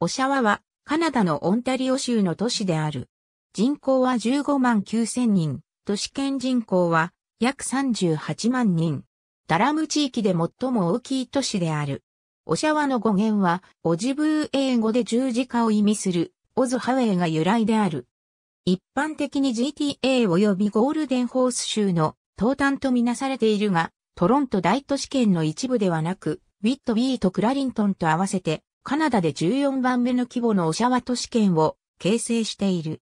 オシャワは、カナダのオンタリオ州の都市である。人口は15万9千人、都市圏人口は約38万人。ダラム地域で最も大きい都市である。オシャワの語源は、オジブー英語で十字架を意味する、オズハウェイが由来である。一般的に GTA 及びゴールデンホース州の東端とみなされているが、トロント大都市圏の一部ではなく、ウィットビーとクラリントンと合わせてカナダで14番目の規模のオシャワ都市圏を形成している。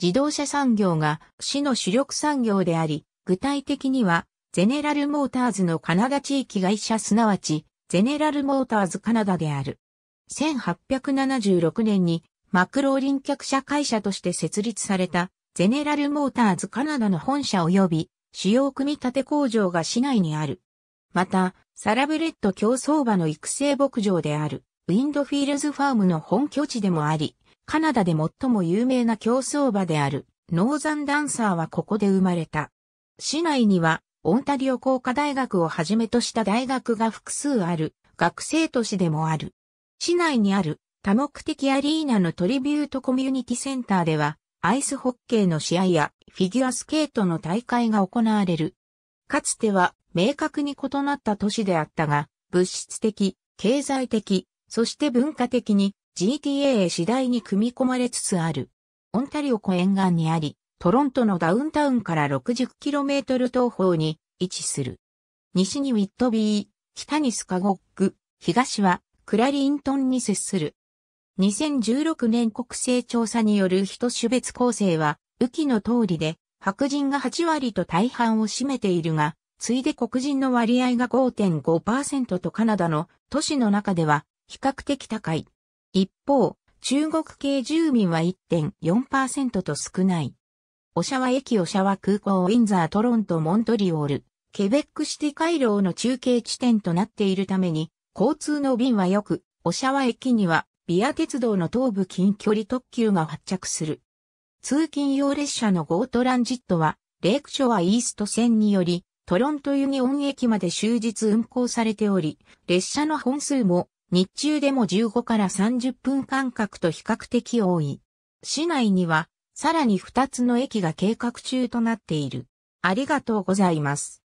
自動車産業が市の主力産業であり、具体的には、ゼネラルモーターズのカナダ地域会社すなわち、ゼネラルモーターズカナダである。1876年にマクローリン客車会社として設立されたゼネラルモーターズカナダの本社及び主要組立工場が市内にある。また、サラブレッド競走馬の育成牧場である、ウィンドフィールズファームの本拠地でもあり、カナダで最も有名な競走馬である、ノーザンダンサーはここで生まれた。市内には、オンタリオ工科大学をはじめとした大学が複数ある、学生都市でもある。市内にある、多目的アリーナのトリビュートコミュニティセンターでは、アイスホッケーの試合やフィギュアスケートの大会が行われる。かつては明確に異なった都市であったが、物質的、経済的、そして文化的に GTA へ次第に組み込まれつつある。オンタリオ湖沿岸にあり、トロントのダウンタウンから 60km 東方に位置する。西にウィットビー、北にスカゴック、東はクラリントンに接する。2016年国勢調査による人種別構成は、雨季の通りで、白人が8割と大半を占めているが、ついで黒人の割合が5.5%とカナダの都市の中では比較的高い。一方、中国系住民は1.4%と少ない。オシャワ駅オシャワ空港ウィンザートロントモントリオール、ケベックシティ回廊の中継地点となっているために、交通の便はよく、オシャワ駅には、ビア鉄道の東部近距離特急が発着する。通勤用列車のゴートランジットは、レイクショアイースト線により、トロントユニオン駅まで終日運行されており、列車の本数も日中でも15から30分間隔と比較的多い。市内にはさらに2つの駅が計画中となっている。ありがとうございます。